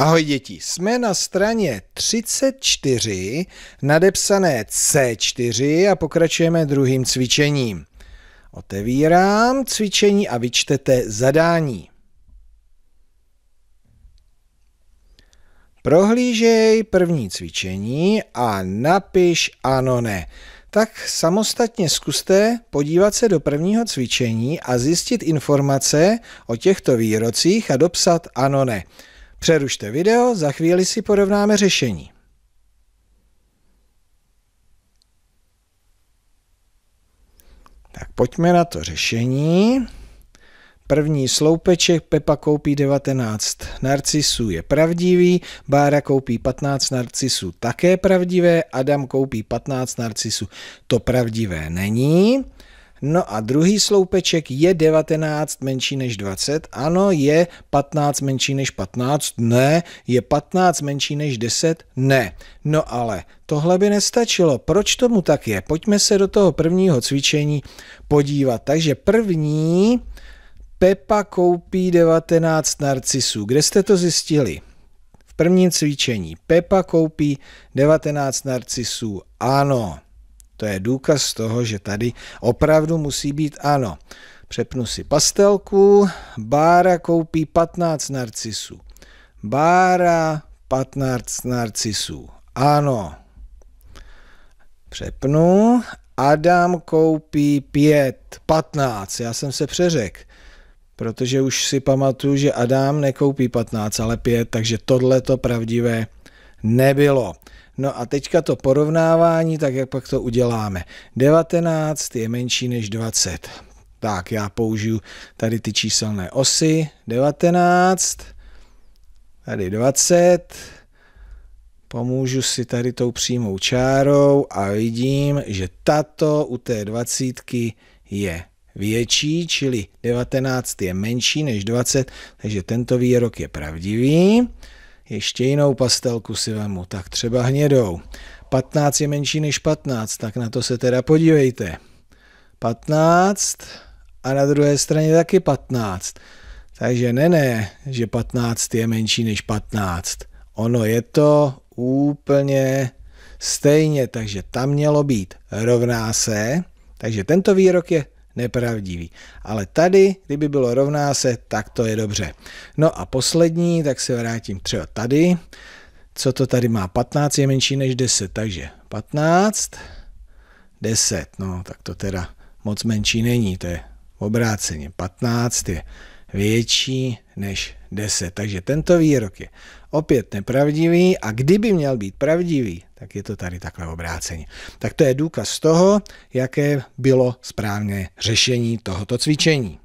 Ahoj děti, jsme na straně 34, nadepsané C4 a pokračujeme druhým cvičením. Otevírám cvičení a vyčtete zadání. Prohlížej první cvičení a napiš ano ne. Tak samostatně zkuste podívat se do prvního cvičení a zjistit informace o těchto výrocích a dopsat ano ne. Přerušte video, za chvíli si porovnáme řešení. Tak pojďme na to řešení. První sloupeček Pepa koupí 19 narcisů je pravdivý, Bára koupí 15 narcisů také pravdivé, Adam koupí 15 narcisů to pravdivé není. No a druhý sloupeček je 19 menší než 20. Ano, je 15 menší než 15. Ne. Je 15 menší než 10. Ne. No ale tohle by nestačilo. Proč tomu tak je? Pojďme se do toho prvního cvičení podívat. Takže první Pepa koupí 19 narcisů. Kde jste to zjistili? V prvním cvičení. Pepa koupí 19 narcisů. Ano. To je důkaz toho, že tady opravdu musí být ano. Přepnu si pastelku, Bára koupí 15 narcisů. Bára 15 narcisů. Ano. Přepnu. Adam koupí 5, 15. Já jsem se přeřek. protože už si pamatuju, že Adam nekoupí 15, ale 5, takže tohle to pravdivé nebylo. No a teďka to porovnávání, tak jak pak to uděláme. 19 je menší než 20. Tak já použiju tady ty číselné osy. 19, tady 20, pomůžu si tady tou přímou čárou a vidím, že tato u té dvacítky je větší, čili 19 je menší než 20, takže tento výrok je pravdivý. Ještě jinou pastelku si vemu, tak třeba hnědou. 15 je menší než 15, tak na to se teda podívejte. 15 a na druhé straně taky 15. Takže ne, ne, že 15 je menší než 15. Ono je to úplně stejně, takže tam mělo být rovná se. Takže tento výrok je nepravdivý. Ale tady, kdyby bylo rovná se, tak to je dobře. No a poslední, tak se vrátím třeba tady. Co to tady má? 15 je menší než 10, takže 15, 10, no tak to teda moc menší není, to je obráceně. 15 je větší než 10. Takže tento výrok je opět nepravdivý a kdyby měl být pravdivý, tak je to tady takhle obráceně. Tak to je důkaz toho, jaké bylo správné řešení tohoto cvičení.